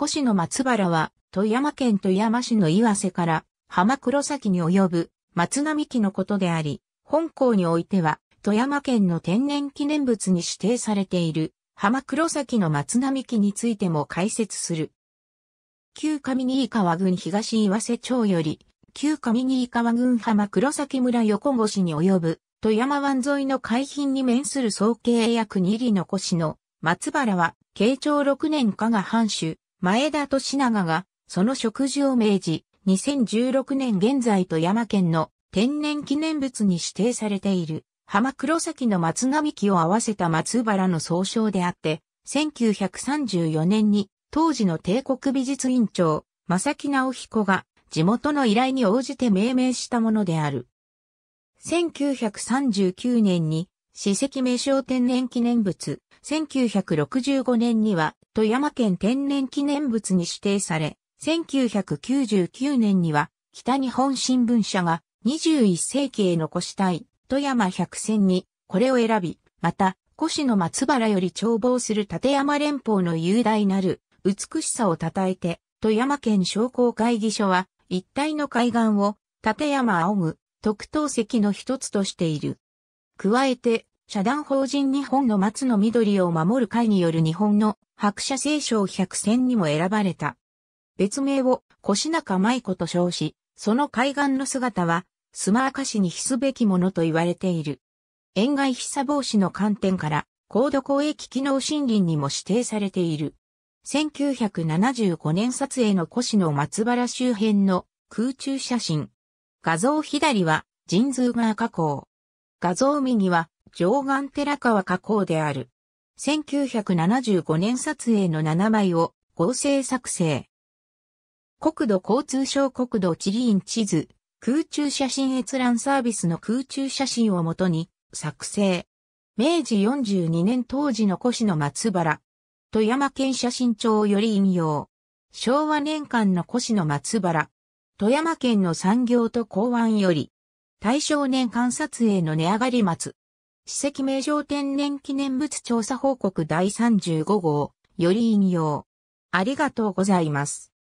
越の松原は、富山県富山市の岩瀬から浜黒崎に及ぶ松並木のことであり、本校においては、富山県の天然記念物に指定されている浜黒崎の松並木についても解説する。旧上新川郡東岩瀬町より、旧上新川郡浜黒崎村横越に及ぶ、富山湾沿いの海浜に面する総計約2里残しの松原は、慶長6年加賀藩主、前田と品川が、その植樹を命じ、2016年現在富山県の天然記念物に指定されている、浜黒崎の松並木を合わせた松原の総称であって、1934年に当時の帝国美術院長、正木直彦が地元の依頼に応じて命名したものである。1939年に史跡名称天然記念物、1965年には富山県天然記念物に指定され、1999年には北日本新聞社が21世紀へ残したい富山百選にこれを選び、また、古市の松原より眺望する立山連峰の雄大なる美しさを称えて、富山県商工会議所は一帯の海岸を立山仰ぐ特等席の一つとしている。加えて、社団法人日本の松の緑を守る会による日本の白車聖賞百選にも選ばれた。別名を腰中舞子と称し、その海岸の姿は、スマーカ市に比すべきものと言われている。沿岸被差防止の観点から、高度公益機能森林にも指定されている。1975年撮影の腰の松原周辺の空中写真。画像左は神通川河口。画像右は上岸寺川河口である。1975年撮影の7枚を合成作成。国土交通省国土地理院地図、空中写真閲覧サービスの空中写真をもとに作成。明治42年当時の古市の松原。富山県写真庁より引用。昭和年間の古市の松原。富山県の産業と港湾より。大正年間撮影の値上がり松。史跡名城天然記念物調査報告第35号、より引用。ありがとうございます。